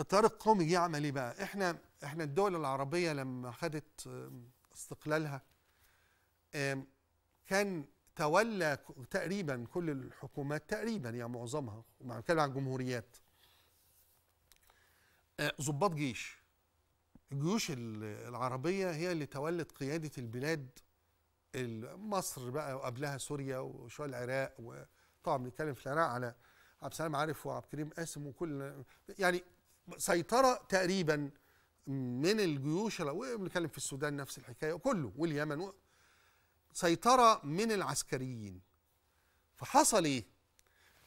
الطيار القومي يعمل عمل ايه بقى؟ احنا احنا الدول العربيه لما خدت استقلالها كان تولى تقريبا كل الحكومات تقريبا يعني معظمها بنتكلم عن الجمهوريات آه، ضباط جيش الجيوش العربيه هي اللي تولت قياده البلاد مصر بقى وقبلها سوريا وشويه العراق وطبعا بنتكلم في العراق على عبد السلام عارف وعبد الكريم قاسم وكل يعني سيطرة تقريبا من الجيوش بنتكلم في السودان نفس الحكاية وكله واليمن سيطرة من العسكريين فحصل ايه؟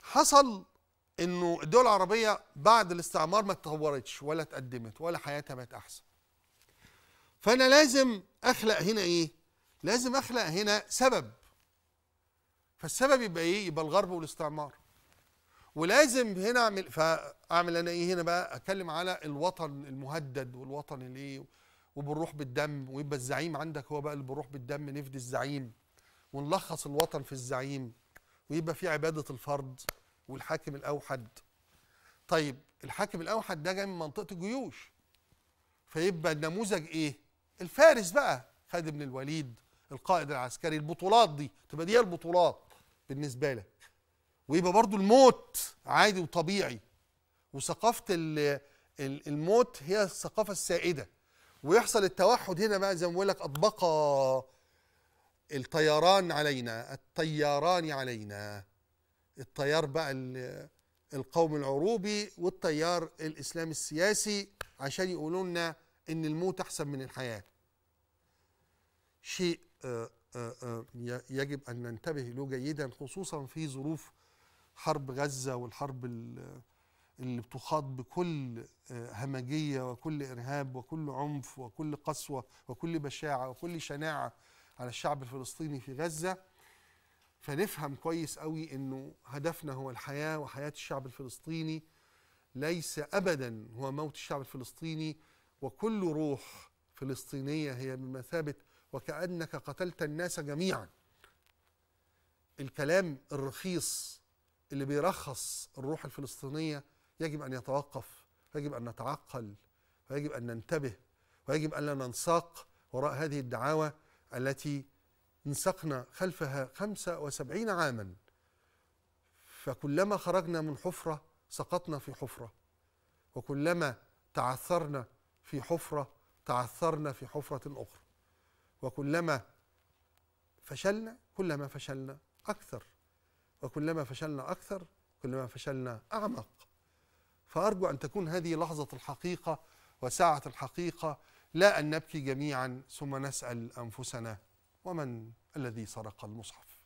حصل انه الدول العربية بعد الاستعمار ما اتطورتش ولا اتقدمت ولا حياتها بقت احسن فانا لازم اخلق هنا ايه؟ لازم اخلق هنا سبب فالسبب يبقى ايه؟ يبقى الغرب والاستعمار ولازم هنا اعمل فاعمل انا ايه هنا بقى اتكلم على الوطن المهدد والوطن اللي إيه، وبنروح بالدم ويبقى الزعيم عندك هو بقى اللي بنروح بالدم نفدي الزعيم ونلخص الوطن في الزعيم ويبقى في عباده الفرد والحاكم الاوحد طيب الحاكم الاوحد ده جاي من منطقه الجيوش فيبقى النموذج ايه الفارس بقى خالد بن الوليد القائد العسكري البطولات دي تبقى دي البطولات بالنسبه لك ويبقى برضو الموت عادي وطبيعي وثقافة الموت هي الثقافة السائدة ويحصل التوحد هنا بقى زي ما بقول لك أطبق الطيران علينا الطياران علينا الطيار بقى القوم العروبي والطيار الإسلام السياسي عشان يقولوا لنا إن الموت أحسن من الحياة شيء آه، آه، آه، يجب أن ننتبه له جيدا خصوصا في ظروف حرب غزة والحرب اللي بتخاض بكل آه، همجية وكل إرهاب وكل عنف وكل قسوة وكل بشاعة وكل شناعة على الشعب الفلسطيني في غزة فنفهم كويس قوي أنه هدفنا هو الحياة وحياة الشعب الفلسطيني ليس أبدا هو موت الشعب الفلسطيني وكل روح فلسطينية هي بمثابة وكأنك قتلت الناس جميعا الكلام الرخيص اللي بيرخص الروح الفلسطينيه يجب ان يتوقف ويجب ان نتعقل ويجب ان ننتبه ويجب ان لا ننساق وراء هذه الدعاوى التي انسقنا خلفها 75 عاما فكلما خرجنا من حفرة سقطنا في حفرة وكلما تعثرنا في حفرة تعثرنا في حفرة أخرى وكلما فشلنا كلما فشلنا أكثر وكلما فشلنا أكثر كلما فشلنا أعمق فأرجو أن تكون هذه لحظة الحقيقة وساعة الحقيقة لا أن نبكي جميعا ثم نسأل أنفسنا ومن الذي سرق المصحف